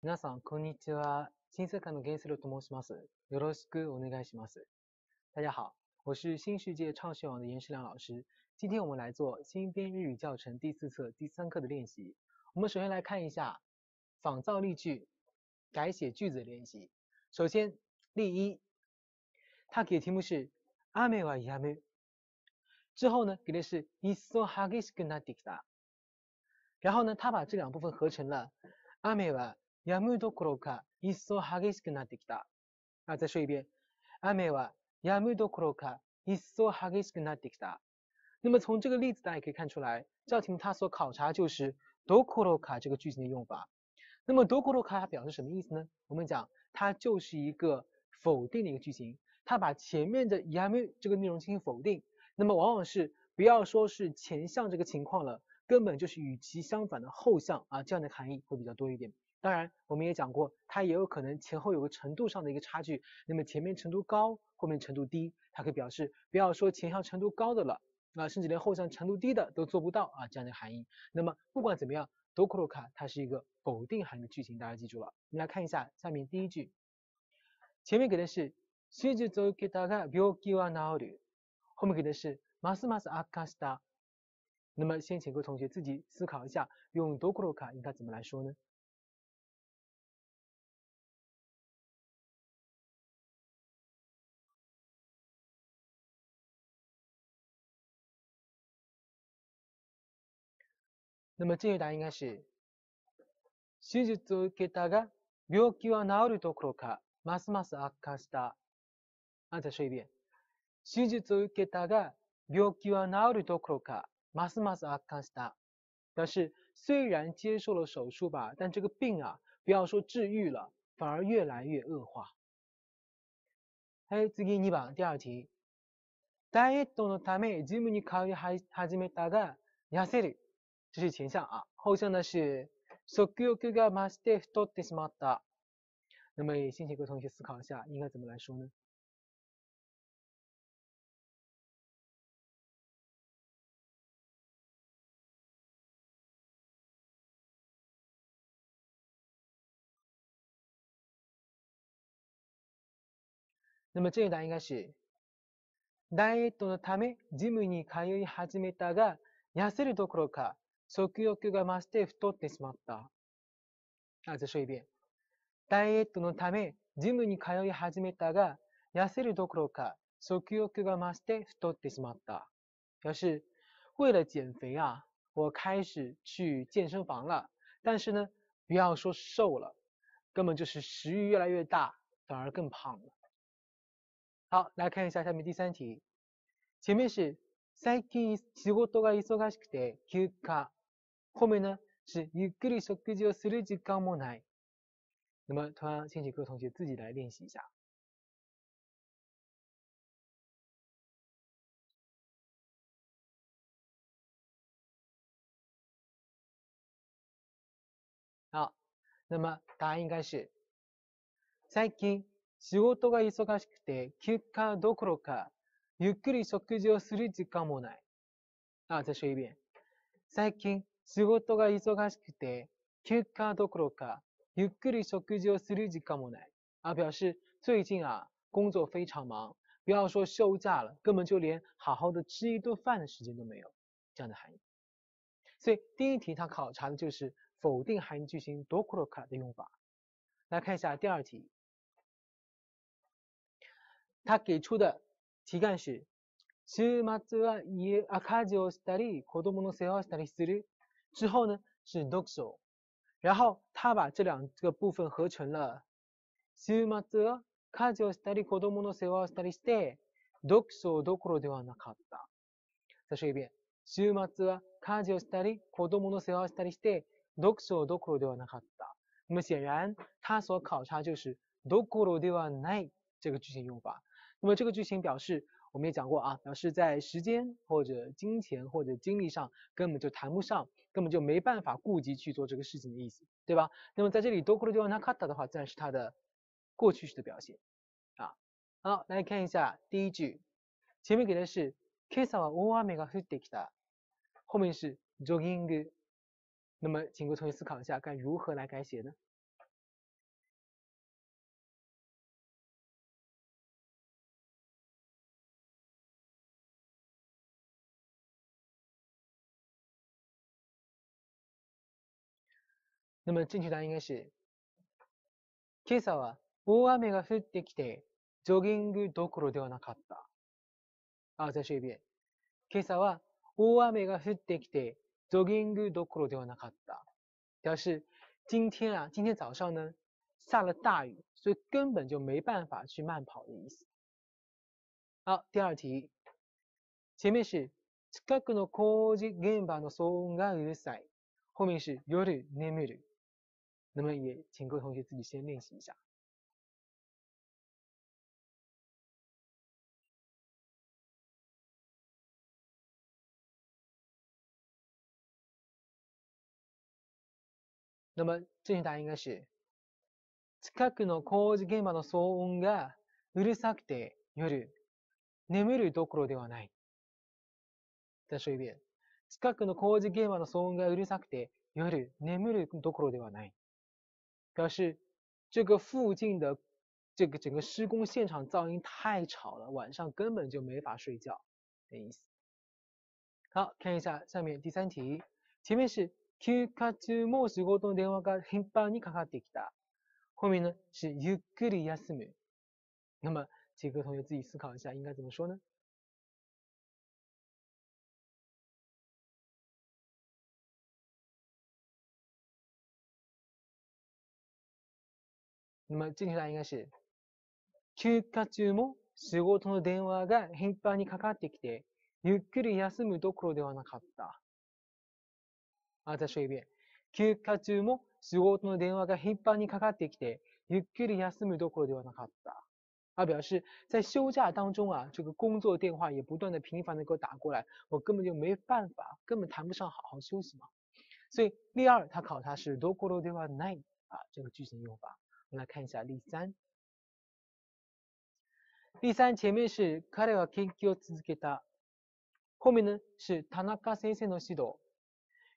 皆さんこんにちは。新世界の言語をと申します。よろしくお願いします。大家好，我是新世界畅学网的严世良老师。今天我们来做新编日语教程第四册第三课的练习。我们首先来看一下仿造例句改写句子练习。首先，例一，他给的题目是アメリカやめ。之后呢，给的是磯崎ができた。然后呢，他把这两部分合成了アメリカ。やむどころか一層激しくなってきた。啊，大手指。雨はやむどころか一層激しくなってきた。那么从这个例子，大家可以看出来，这道题目它所考察就是どころか这个句型的用法。那么どころか表示什么意思呢？我们讲它就是一个否定的一个句型，它把前面的やむ这个内容进行否定。那么往往是不要说是前项这个情况了，根本就是与其相反的后项啊，这样的含义会比较多一点。当然，我们也讲过，它也有可能前后有个程度上的一个差距。那么前面程度高，后面程度低，它可以表示不要说前项程度高的了，啊，甚至连后项程度低的都做不到啊这样的含义。那么不管怎么样，多クロ卡它是一个否定含义的句型，大家记住了。我们来看一下下面第一句，前面给的是水着走けだが病気はなる。后面给的是ますます悪化した。那么先请各位同学自己思考一下，用多クロ卡应该怎么来说呢？那么正确答案应该是、手術を受けたが、病気は治るどころか、ますます悪化した。あん说一遍。手術を受けたが、病気は治るどころか、ますます悪化した。表示虽然接受了手术吧，但这个病啊，不要说治愈了，反而越来越恶化。はい、次2番、第二题。ダイエットのためジムに通い始めたが、痩せる。这是前项啊。后项呢是欲が増して太ってしまった。那么也请几个同学思考一下，应该怎么来说呢？那么答应该是ダイエットのためジムに通い始めたが痩せるどころか食欲が増して太ってしまった。あ、じゃあ、说一ダイエットのため、ジムに通い始めたが、痩せるどころか、食欲が増して太ってしまった。表示、为了减肥啊，我开始去健身房了。但是呢，不要说瘦了，根本就是食欲越来越大，反而更胖了。好，来看一下下面第三题。前面是最近仕事が忙しくて休暇。面呢是ゆっくり食事をする時間もない。那么，同样，请请各位同学自己来练习一下。好，那么答案应该是：最近仕事が忙しくて休暇どころかゆっくり食事をする時間もない。啊，再说一遍：最近仕事が忙しくて、休暇どころか、ゆっくり食事をする時間もない。啊，表示最近啊工作非常忙，不要说休假了，根本就连好好的吃一顿饭的时间都没有，这样的含义。所以第一题它考察的就是否定含义句型どころか r 的用法。来看一下第二题，它给出的题干是週末は家赤字をしたり、子供の世話をしたりする之后呢是ドクソ、然后他把这两个部分合成了。週末は家事をしたり子供の世話したりして、ドクソどころではなかった。再说一遍，週末は家事をしたり子供の世話したりして、ドクソどころではなかった。那么显然，他所考察就是どころではない这个句型用法。那么这个句型表示。我们也讲过啊，表示在时间或者金钱或者精力上根本就谈不上，根本就没办法顾及去做这个事情的意思，对吧？那么在这里，多亏了对方他卡塔的话，自然是它的过去式的表现啊。好，来看一下第一句，前面给的是 k i s a wa owa mega h i e i t a 后面是 Joging。那么，请各位同学思考一下，该如何来改写呢？那么正确答案应该是、今朝は大雨が降ってきて、ジョギングどころではなかった。再说一遍。今朝は大雨が降ってきて、ジョギングどころではなかった。表示今天啊，今天早上呢下了大雨，所以根本就没办法去慢跑的意思。好，第二题，前面是近くの工事現場の騒音がうるさい，后面是夜眠る。那么也请各位同学自己先练习一下。那么正确答案应该是、近くの工事現場の騒音がうるさくて夜、眠るどころではない。再说一遍。近くの工事現場の騒音がうるさくて夜、眠るどころではない。表示这个附近的这个整个施工现场噪音太吵了，晚上根本就没法睡觉，的意思。好，看一下下面第三题，前面是休暇中、忙仕事を電話が頻繁にかかってきた，后面呢是ゆっくり休み。那么，几个同学自己思考一下，应该怎么说呢？ま次のライ应该是，休暇中も仕事の電話が頻繁にかかってきて、ゆっくり休むどころではなかった。再再、言え、休暇中も仕事の電話が頻繁にかかってきて、ゆっくり休むどころではなかった。他表示，在休假当中啊，这个工作电话也不断的频繁的给我打过来，我根本就没办法，根本谈不上好好休息嘛。所以例二，他考察是どころではない啊这个句型用法。我们来看一下例三。例三前面是“彼は研究続けた”，后面呢是“田中先生の指導”。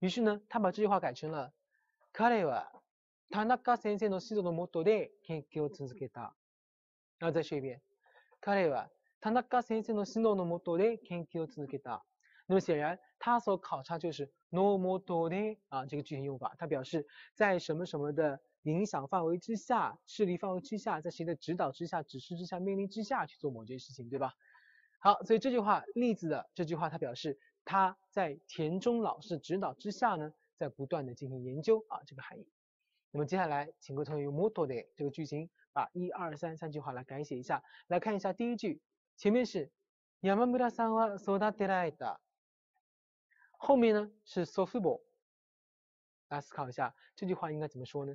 于是呢，他把这句话改成了“彼は田中先生の指導の下で研究続けた”。啊，在这边，“彼は田中先生の指導の下で研究続けた”。那么显然，它所考察就是“の下”的啊这个句型用法，它表示在什么什么的。影响范围之下，势力范围之下，在谁的指导之下、指示之下、命令之下去做某件事情，对吧？好，所以这句话例子的这句话，它表示他在田中老师指导之下呢，在不断的进行研究啊，这个含义。那么接下来，请各位同学用 model 这个句型，把一二三三句话来改写一下，来看一下第一句，前面是ヤマムラさんはそう r で i d a 后面呢是そうする。来思考一下，这句话应该怎么说呢？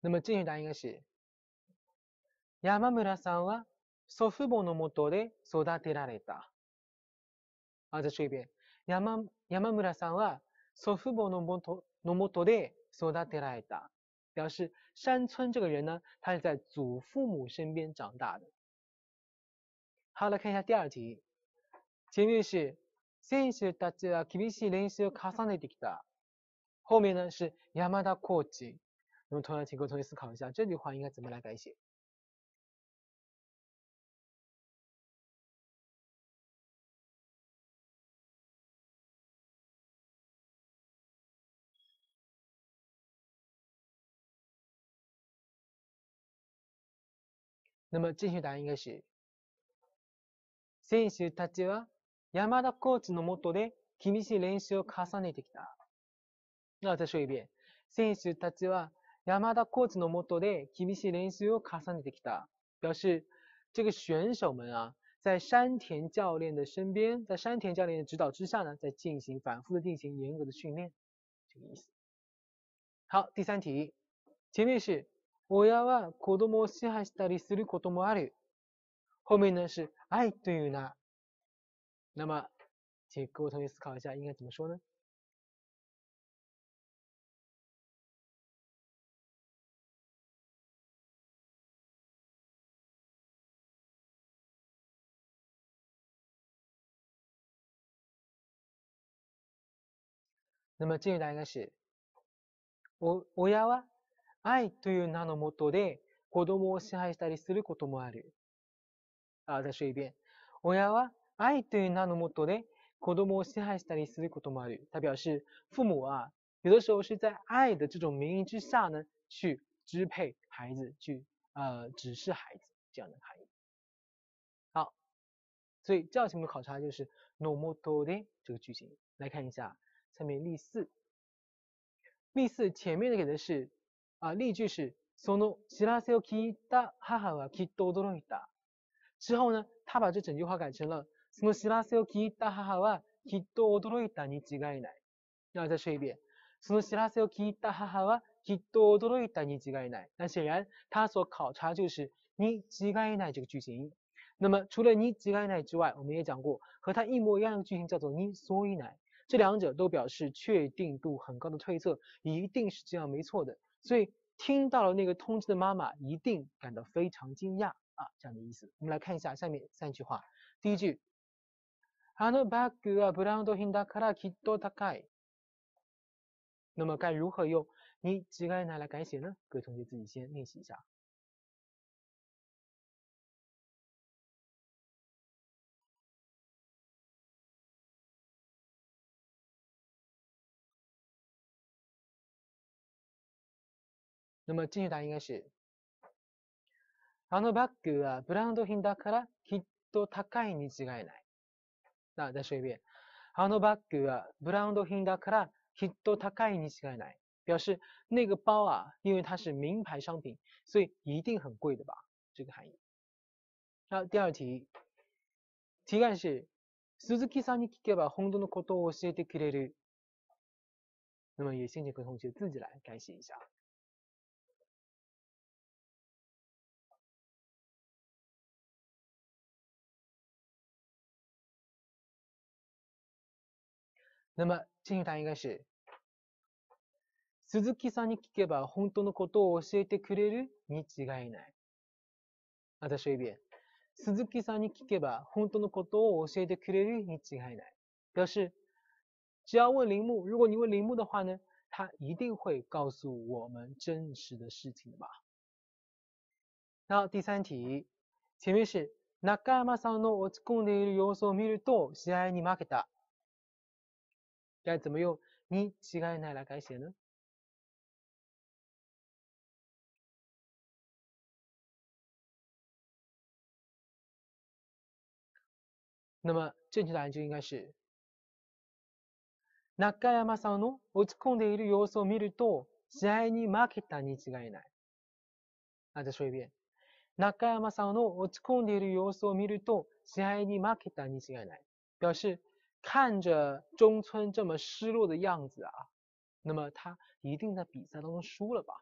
那么答应是山村さんは祖父母のもとで育てられた。啊，再说一遍，山山村さんは祖父母のもとのもとで育てられた，表示山村这个人呢，他是在祖父母身边长大的。好，来看一下第二题，前面是選手たちは厳しい練習を重ねてきた，后面呢是山田コーチ那么同样请各位同学思考一下，这句话应该怎么来改写？那么正确答案应该是、選手たちは山田コーチのもとで厳しい練習を重ねてきた。那再说一遍，選手たちは表示这个选手们啊，在山田教练的身边，在山田教练的指导之下呢，在进行反复的进行严格的训练，这个意思。好，第三题，前面是“親は子供を支配したりすることもある。褒めなし愛というな。那么，请各位同学思考一下，应该怎么说呢？那么这一段应该是、親は愛という名のもとで子供を支配したりすることもある。あ、再说一遍。親は愛という名のもとで子供を支配したりすることもある。他表示、父母啊，有的时候是在爱的这种名义之下呢，去支配孩子，去呃指示孩子这样的含义。好，所以这考察就是 “no m o 的这个句型。来看一下下面例四，例四前面的给的是啊例句是そのしらせを聞いた母はきっと驚いた。之后呢，他把这整句话改成了そのしらせを聞いた母はきっと驚いたに違いない。那我再说一遍，そのしらせを聞いた母はきっと驚いたに違いない。那显然他所考察就是に違いない这个句型。那么除了に違いない之外，我们也讲过和它一模一样的句型叫做にそういない。这两者都表示确定度很高的推测，一定是这样没错的。所以听到了那个通知的妈妈一定感到非常惊讶啊，这样的意思。我们来看一下下面三句话。第一句，那么该如何用你几个来来改写呢？各位同学自己先练习一下。那么正确答案应该是、あのバッグはブランド品だからきっと高いに違いない。那再说一遍。あのバッグはブランド品だからきっと高いに違いない。表示那个包啊，因为它是名牌商品，所以一定很贵的吧？这个含义。那第二题，题干是鈴木さんに聞けば本当のことを教えてくれる。那么也先请各位同学自己来改写一下。那么进行答应该是、鈴木さんに聞けば本当のことを教えてくれるに違いない。あた说一遍。鈴木さんに聞けば本当のことを教えてくれるに違いない。表示、只要问铃木，如果你问铃木的话呢，他一定会告诉我们真实的事情的吧。然后第三题，前面是中山さんの落ち込んでいる様子を見ると試合に負けた。该怎么用に違いない来改写呢？那么正确答案就应该是中山さんの落ち込んでいる様子を見ると試合に負けたに違いない。啊，再说い遍。中山さんの落ち込んでいる様子を見ると試合に負けたに違いない。表示看着中村这么失落的样子啊，那么他一定在比赛当中输了吧？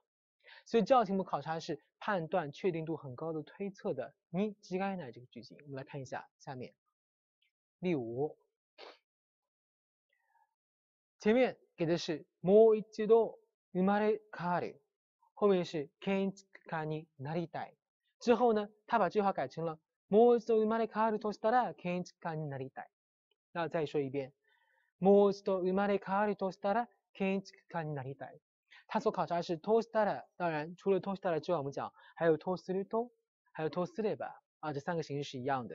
所以这道题目考察的是判断确定度很高的推测的ニジガナイ这个句型。我们来看一下下面例五，前面给的是もう一度生まれ変わる，后面是建築家になりたい。之后呢，他把这句话改成了もう一度生まれ変わるとしてたら建築家になりたい。那再说一遍，mosto umare karito stara k n t c u n a n i n a r dai。他所考察是 to stara，当然除了 to stara 之外，我们讲还有 to suruto，还有 to suriba，啊，这三个形式是一样的。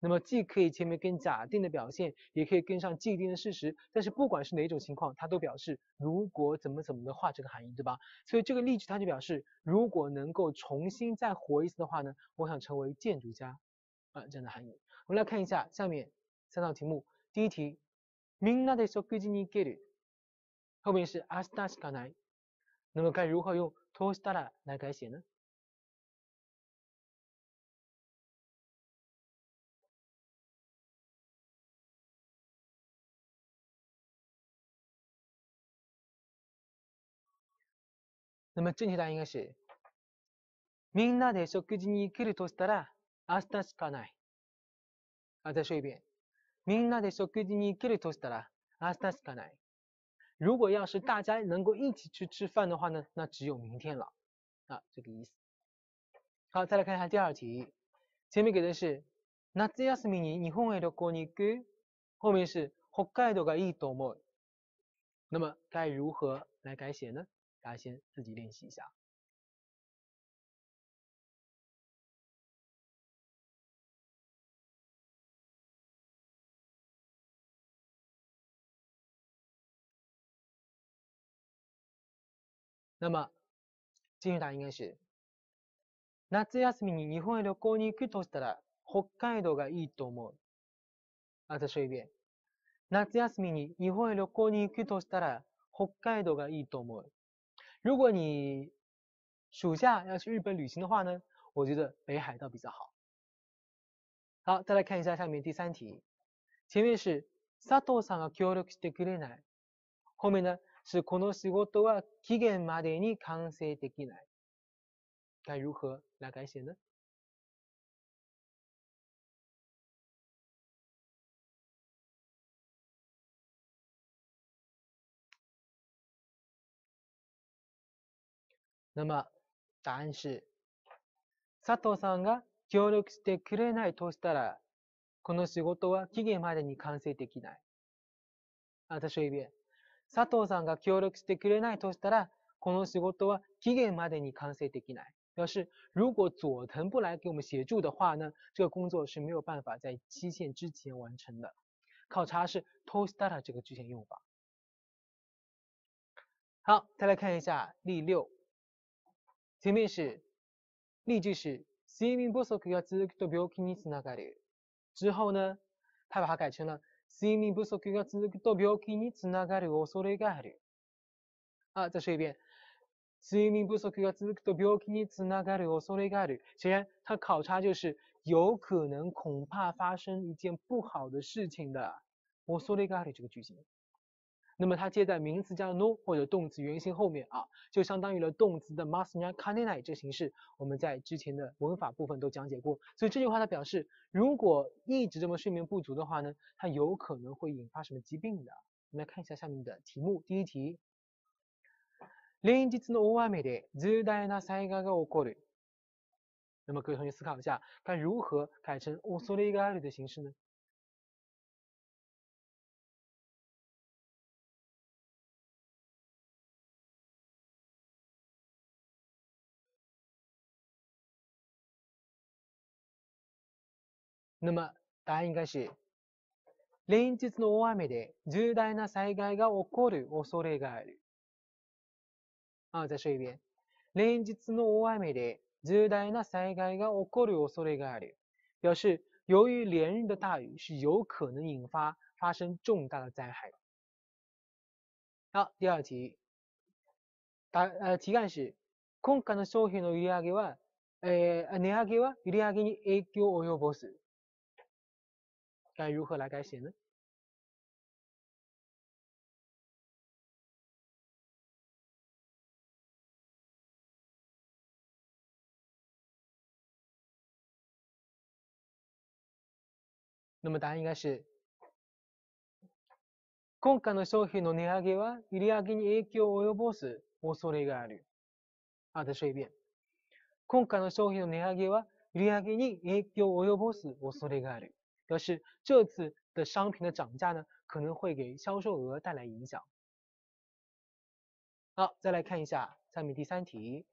那么既可以前面跟假定的表现，也可以跟上既定的事实，但是不管是哪种情况，它都表示如果怎么怎么的话，这个含义对吧？所以这个例句它就表示，如果能够重新再活一次的话呢，我想成为建筑家啊这样的含义。我们来看一下下面三道题目。第一題、みんなで食事に行ける。后面是明日しかない。那么该如何用どうしたら来改写呢？那么正确答案应该是，みんなで食事に行けるとしたら明日しかない。啊，再说一遍。明ん那で说给に给你 t o a s d a s 如果要是大家能够一起去吃饭的话呢，那只有明天了啊，这个意思。好，再来看一下第二题，前面给的是 natsyasmini n o d 后面是 hokaido 那么该如何来改写呢？大家先自己练习一下。那么，正确答案应该是夏休みに日本へ旅行に行くとしたら北海道がいいと思う。再说一遍。夏休みに日本へ旅行に行くとしたら北海道がいいと思う。如果你暑假要去日本旅行的话呢，我觉得北海道比较好。好，再来看一下下面第三题。前面是佐藤さんが協力してくれない。后面呢この仕事は期限までに完成できない。该如何来改写呢？那么答案是、佐藤さんが協力してくれないとしたら、この仕事は期限までに完成できない。啊，再说一遍。佐藤さんが協力してくれないとしたら、この仕事は期限までに完成できない。表示如果佐藤不来给我们协助的话呢，这个工作是没有办法在期限之前完成的。考察是 to a たら这个句型用法。好，再来看一下例六。前面是例句是せんにぶそくとびょにすながる，之后呢，他把它改成了。睡眠不足が続くと病気につながる恐れがある。あ、再说一遍，睡眠不足が続くと病気につながる恐れがある。显然，他考察就是有可能、恐怕发生一件不好的事情的“恐れがある”这个句型。那么它接在名词加 n o 或者动词原形后面啊，就相当于了动词的 masu na c a n n i 这形式，我们在之前的文法部分都讲解过。所以这句话它表示，如果一直这么睡眠不足的话呢，它有可能会引发什么疾病的。我们来看一下下面的题目，第一题。連日の大雨で重大な災害が起こる。那么各位同学思考一下，该如何改成をするがる的形式呢？答案変害し、連日の大雨で重大な災害が起こる恐れがある。あ、再说一遍。連日の大雨で重大な災害が起こる恐れがある。表示、由于连日的大雨是有可能引发发生重大的灾害。好、第二题。だ題干是、今回の商品の売り上げは、えー、値上げは売り上げに影響を及ぼす。该如何来改写呢？那么答案应该是、今回の商品の値上げは売上に影響を及ぼす恐れがある。啊，再说一遍。今回の商品の値上げは売上に影響を及ぼす恐れがある。表示这次的商品的涨价呢，可能会给销售额带来影响。好，再来看一下下面第三题。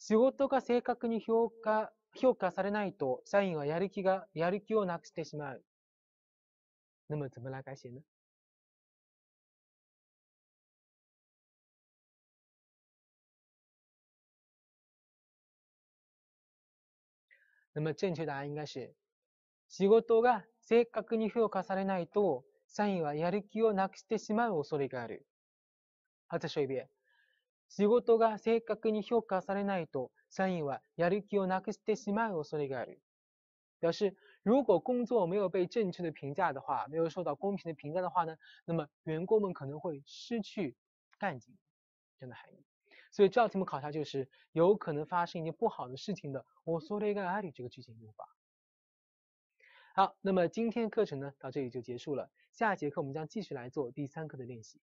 仕事が正確に評価評価されないと社員はやる気がやる気をなくしてしまう。那么怎么来改写呢？那么正确答案应该是。仕事が正確に評価されないと、社員はやる気をなくしてしまう恐れがある。8 0 0仕事が正確に評価されないと，社員はやる気をなくしてしまう恐れがある。表示如果工作没有被正确的评价的话，没有受到公平的评价的话呢，那么员工们可能会失去干劲，这样的含义。所以这道题目考察就是有可能发生一件不好的事情的恐れがある这个句型用法。好，那么今天课程呢，到这里就结束了。下节课我们将继续来做第三课的练习。